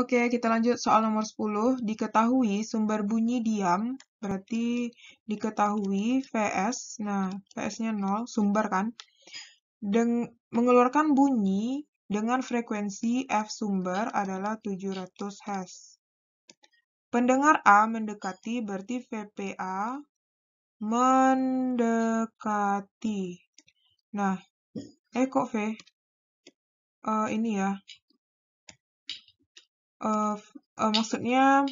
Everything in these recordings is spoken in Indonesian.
Oke, kita lanjut soal nomor 10. Diketahui sumber bunyi diam, berarti diketahui VS, nah VS-nya 0, sumber kan, Deng mengeluarkan bunyi dengan frekuensi F sumber adalah 700 Hz. Pendengar A mendekati berarti VPA mendekati. Nah, eh kok V? Uh, ini ya, uh, uh, maksudnya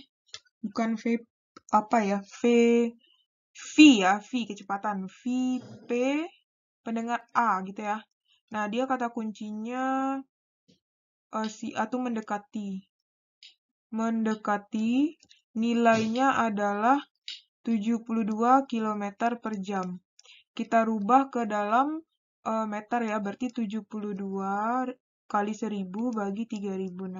bukan v apa ya v v ya v kecepatan v p pendengar a gitu ya nah dia kata kuncinya uh, si a tuh mendekati mendekati nilainya adalah 72 km per jam. Kita rubah ke dalam uh, meter ya, berarti 72 kali 1000 bagi 3600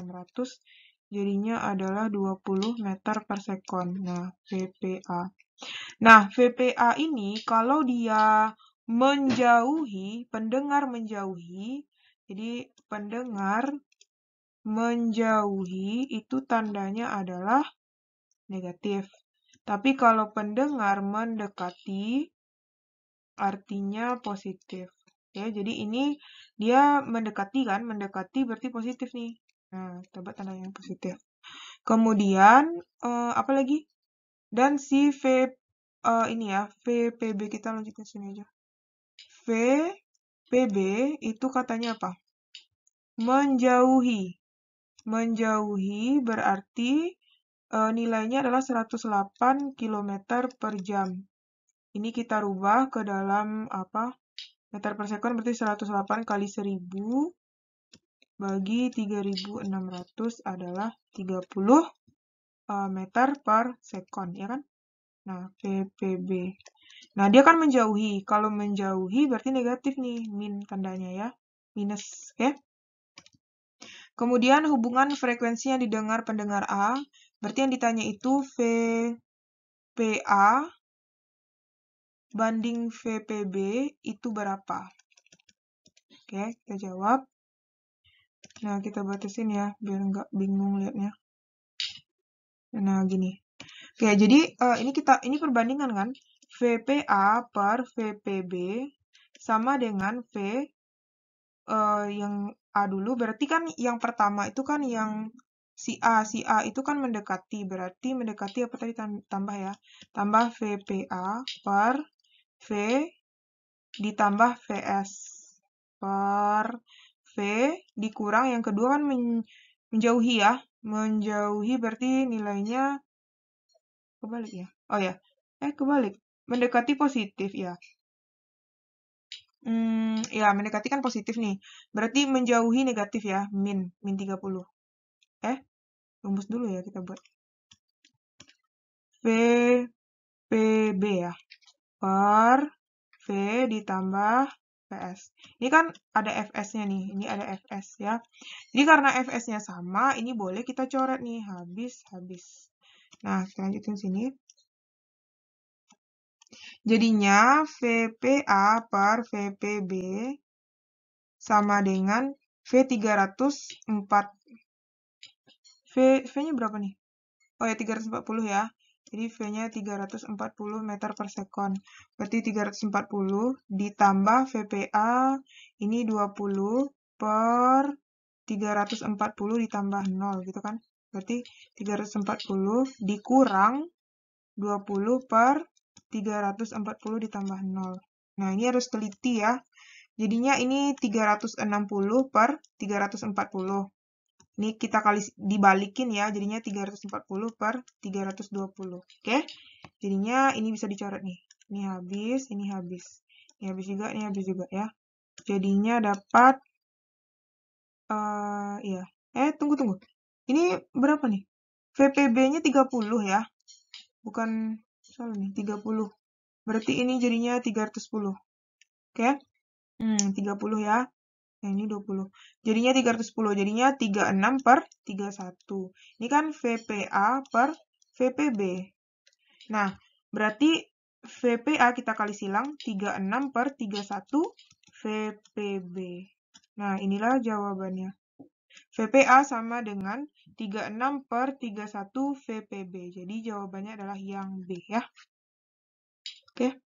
jadinya adalah 20 meter per sekon. Nah, VPA. Nah, VPA ini kalau dia menjauhi, pendengar menjauhi, jadi pendengar menjauhi itu tandanya adalah negatif. Tapi kalau pendengar mendekati artinya positif. Ya, jadi ini dia mendekati kan, mendekati berarti positif nih. Nah, coba tanda yang positif. Kemudian, uh, apa lagi? Dan si V uh, ini ya, VPB kita lanjut ke sini aja. VPB itu katanya apa? Menjauhi. Menjauhi berarti, uh, nilainya adalah 108 km per jam. Ini kita rubah ke dalam apa, meter per second berarti 108 kali 1000 bagi 3600 adalah 30 eh, meter per second, ya kan? Nah, PPB. Nah, dia kan menjauhi. Kalau menjauhi berarti negatif nih, min tandanya ya. Minus, ya. Kemudian hubungan frekuensi yang didengar pendengar A, berarti yang ditanya itu VPA banding VPB itu berapa? Oke, kita jawab. Nah, kita batasin ya, biar nggak bingung liatnya. Nah, gini. Oke, jadi uh, ini kita ini perbandingan kan? VPA per VPB sama dengan V uh, yang A dulu. Berarti kan yang pertama itu kan yang si A. Si A itu kan mendekati. Berarti mendekati apa tadi tambah ya? Tambah VPA per V ditambah VS per V dikurang yang kedua kan menjauhi ya. Menjauhi berarti nilainya kebalik ya. Oh ya. Eh kebalik. Mendekati positif ya. Hmm, ya mendekati kan positif nih. Berarti menjauhi negatif ya. Min. Min 30. Eh. Rumus dulu ya kita buat. V PB ya. Per V ditambah fs. Ini kan ada fs-nya nih, ini ada fs ya. Jadi karena fs-nya sama, ini boleh kita coret nih, habis, habis. Nah, kita lanjutin sini. Jadinya VPA per VPB sama dengan V304. V, V-nya berapa nih? Oh ya, 340 ya. Jadi V-nya 340 meter per sekon. Berarti 340 ditambah VPA ini 20 per 340 ditambah 0 gitu kan. Berarti 340 dikurang 20 per 340 ditambah 0. Nah, ini harus teliti ya. Jadinya ini 360 per 340. Ini kita kali dibalikin ya, jadinya 340 per 320. Oke, jadinya ini bisa dicoret nih. Ini habis, ini habis. Ini habis juga, ini habis juga ya. Jadinya dapat, uh, ya. Eh, tunggu, tunggu. Ini berapa nih? VPB-nya 30 ya. Bukan, salah nih, 30. Berarti ini jadinya 310. Oke, hmm, 30 ya. Yang ini 20. Jadinya 310. Jadinya 36 per 31. Ini kan VPA per VPB. Nah, berarti VPA kita kali silang 36 per 31 VPB. Nah, inilah jawabannya. VPA sama dengan 36 per 31 VPB. Jadi jawabannya adalah yang B ya. Oke. Okay.